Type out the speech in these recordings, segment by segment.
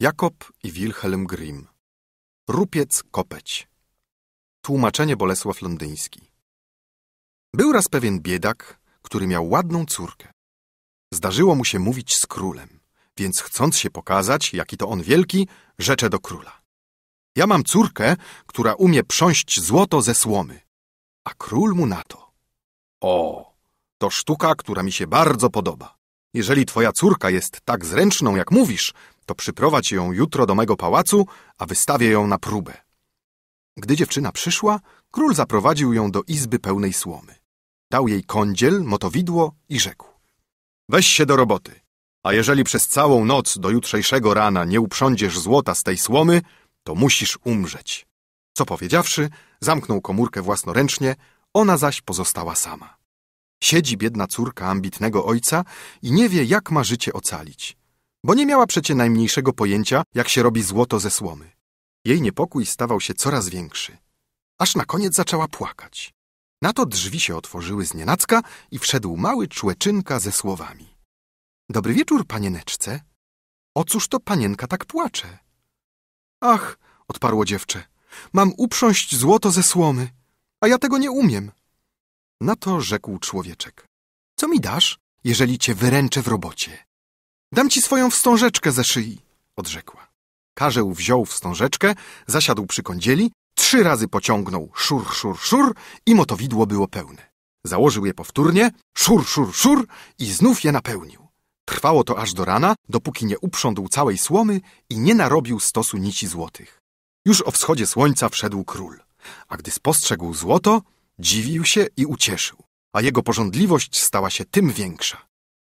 Jakob i Wilhelm Grimm. Rupiec Kopeć. Tłumaczenie Bolesław Londyński. Był raz pewien biedak, który miał ładną córkę. Zdarzyło mu się mówić z królem, więc chcąc się pokazać, jaki to on wielki, rzecze do króla. Ja mam córkę, która umie prząść złoto ze słomy. A król mu na to. O, to sztuka, która mi się bardzo podoba. Jeżeli twoja córka jest tak zręczną, jak mówisz, to przyprowadź ją jutro do mego pałacu, a wystawię ją na próbę. Gdy dziewczyna przyszła, król zaprowadził ją do izby pełnej słomy. Dał jej kądziel, motowidło i rzekł. Weź się do roboty, a jeżeli przez całą noc do jutrzejszego rana nie uprządziesz złota z tej słomy, to musisz umrzeć. Co powiedziawszy, zamknął komórkę własnoręcznie, ona zaś pozostała sama. Siedzi biedna córka ambitnego ojca i nie wie, jak ma życie ocalić bo nie miała przecie najmniejszego pojęcia, jak się robi złoto ze słomy. Jej niepokój stawał się coraz większy. Aż na koniec zaczęła płakać. Na to drzwi się otworzyły z nienacka i wszedł mały człeczynka ze słowami. Dobry wieczór, panieneczce. O cóż to panienka tak płacze? Ach, odparło dziewczę, mam uprząść złoto ze słomy, a ja tego nie umiem. Na to rzekł człowieczek. Co mi dasz, jeżeli cię wyręczę w robocie? Dam ci swoją wstążeczkę ze szyi, odrzekła. Karzeł wziął wstążeczkę, zasiadł przy kądzieli, trzy razy pociągnął szur, szur, szur i motowidło było pełne. Założył je powtórnie, szur, szur, szur i znów je napełnił. Trwało to aż do rana, dopóki nie uprządł całej słomy i nie narobił stosu nici złotych. Już o wschodzie słońca wszedł król, a gdy spostrzegł złoto, dziwił się i ucieszył, a jego pożądliwość stała się tym większa.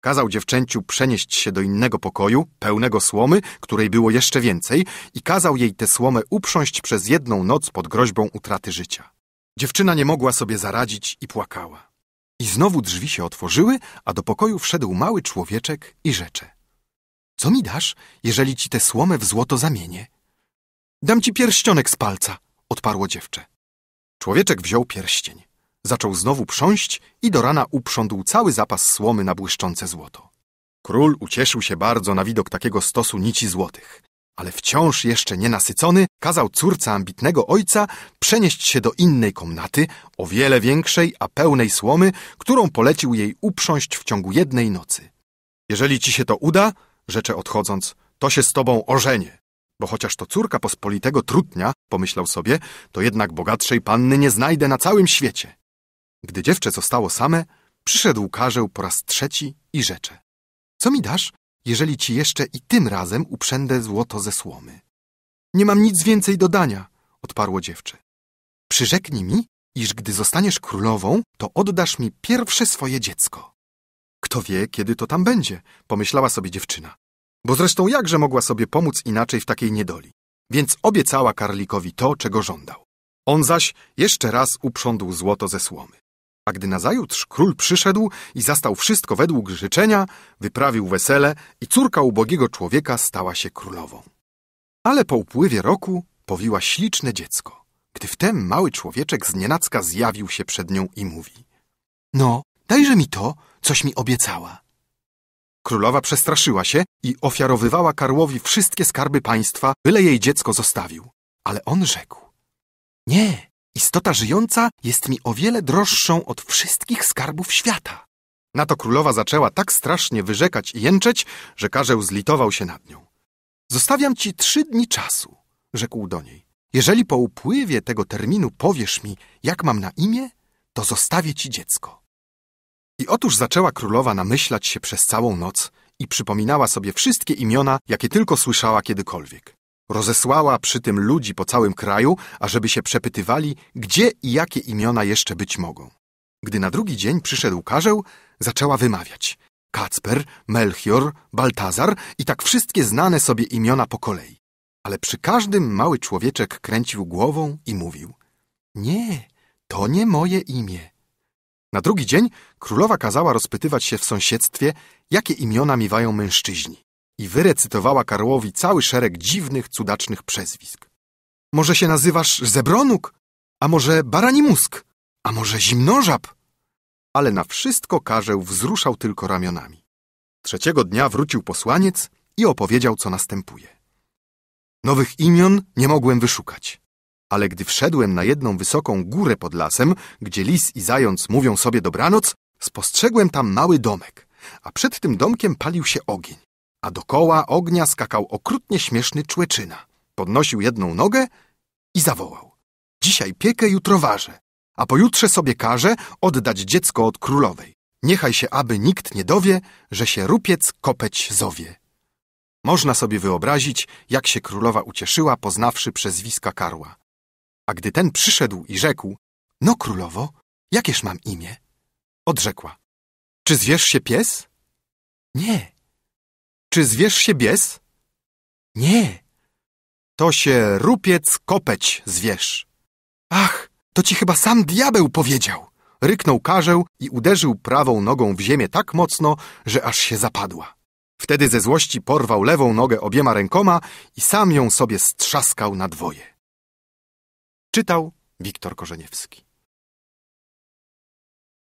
Kazał dziewczęciu przenieść się do innego pokoju, pełnego słomy, której było jeszcze więcej, i kazał jej tę słomę uprząść przez jedną noc pod groźbą utraty życia. Dziewczyna nie mogła sobie zaradzić i płakała. I znowu drzwi się otworzyły, a do pokoju wszedł mały człowieczek i rzecze. Co mi dasz, jeżeli ci tę słomę w złoto zamienię? Dam ci pierścionek z palca, odparło dziewczę. Człowieczek wziął pierścień. Zaczął znowu prząść i do rana uprządł cały zapas słomy na błyszczące złoto. Król ucieszył się bardzo na widok takiego stosu nici złotych, ale wciąż jeszcze nienasycony kazał córce ambitnego ojca przenieść się do innej komnaty, o wiele większej, a pełnej słomy, którą polecił jej uprząść w ciągu jednej nocy. Jeżeli ci się to uda, rzecze odchodząc, to się z tobą ożenię. Bo chociaż to córka pospolitego trutnia, pomyślał sobie, to jednak bogatszej panny nie znajdę na całym świecie. Gdy dziewczę zostało same, przyszedł Karzeł po raz trzeci i rzecze. Co mi dasz, jeżeli ci jeszcze i tym razem uprzędę złoto ze słomy? Nie mam nic więcej do dania, odparło dziewczę. Przyrzeknij mi, iż gdy zostaniesz królową, to oddasz mi pierwsze swoje dziecko. Kto wie, kiedy to tam będzie, pomyślała sobie dziewczyna. Bo zresztą jakże mogła sobie pomóc inaczej w takiej niedoli? Więc obiecała karlikowi to, czego żądał. On zaś jeszcze raz uprządł złoto ze słomy. A gdy nazajutrz król przyszedł i zastał wszystko według życzenia, wyprawił wesele i córka ubogiego człowieka stała się królową. Ale po upływie roku powiła śliczne dziecko, gdy wtem mały człowieczek znienacka zjawił się przed nią i mówi No, dajże mi to, coś mi obiecała. Królowa przestraszyła się i ofiarowywała Karłowi wszystkie skarby państwa, byle jej dziecko zostawił. Ale on rzekł Nie, Istota żyjąca jest mi o wiele droższą od wszystkich skarbów świata. Na to królowa zaczęła tak strasznie wyrzekać i jęczeć, że karzeł zlitował się nad nią. Zostawiam ci trzy dni czasu, rzekł do niej. Jeżeli po upływie tego terminu powiesz mi, jak mam na imię, to zostawię ci dziecko. I otóż zaczęła królowa namyślać się przez całą noc i przypominała sobie wszystkie imiona, jakie tylko słyszała kiedykolwiek. Rozesłała przy tym ludzi po całym kraju, ażeby się przepytywali, gdzie i jakie imiona jeszcze być mogą. Gdy na drugi dzień przyszedł karzeł, zaczęła wymawiać. Kacper, Melchior, Baltazar i tak wszystkie znane sobie imiona po kolei. Ale przy każdym mały człowieczek kręcił głową i mówił Nie, to nie moje imię. Na drugi dzień królowa kazała rozpytywać się w sąsiedztwie, jakie imiona miewają mężczyźni i wyrecytowała Karłowi cały szereg dziwnych, cudacznych przezwisk. Może się nazywasz Zebronuk? A może Baranimusk? A może Zimnożab? Ale na wszystko Karzeł wzruszał tylko ramionami. Trzeciego dnia wrócił posłaniec i opowiedział, co następuje. Nowych imion nie mogłem wyszukać. Ale gdy wszedłem na jedną wysoką górę pod lasem, gdzie lis i zając mówią sobie dobranoc, spostrzegłem tam mały domek, a przed tym domkiem palił się ogień a dokoła ognia skakał okrutnie śmieszny człeczyna. Podnosił jedną nogę i zawołał. Dzisiaj piekę, jutro ważę, a pojutrze sobie każę oddać dziecko od królowej. Niechaj się, aby nikt nie dowie, że się rupiec kopeć zowie. Można sobie wyobrazić, jak się królowa ucieszyła, poznawszy przezwiska Karła. A gdy ten przyszedł i rzekł, no królowo, jakież mam imię? Odrzekła, czy zwierz się pies? Nie, czy zwierz się bies? Nie. To się rupiec kopeć zwierz. Ach, to ci chyba sam diabeł powiedział. Ryknął karzeł i uderzył prawą nogą w ziemię tak mocno, że aż się zapadła. Wtedy ze złości porwał lewą nogę obiema rękoma i sam ją sobie strzaskał na dwoje. Czytał Wiktor Korzeniewski.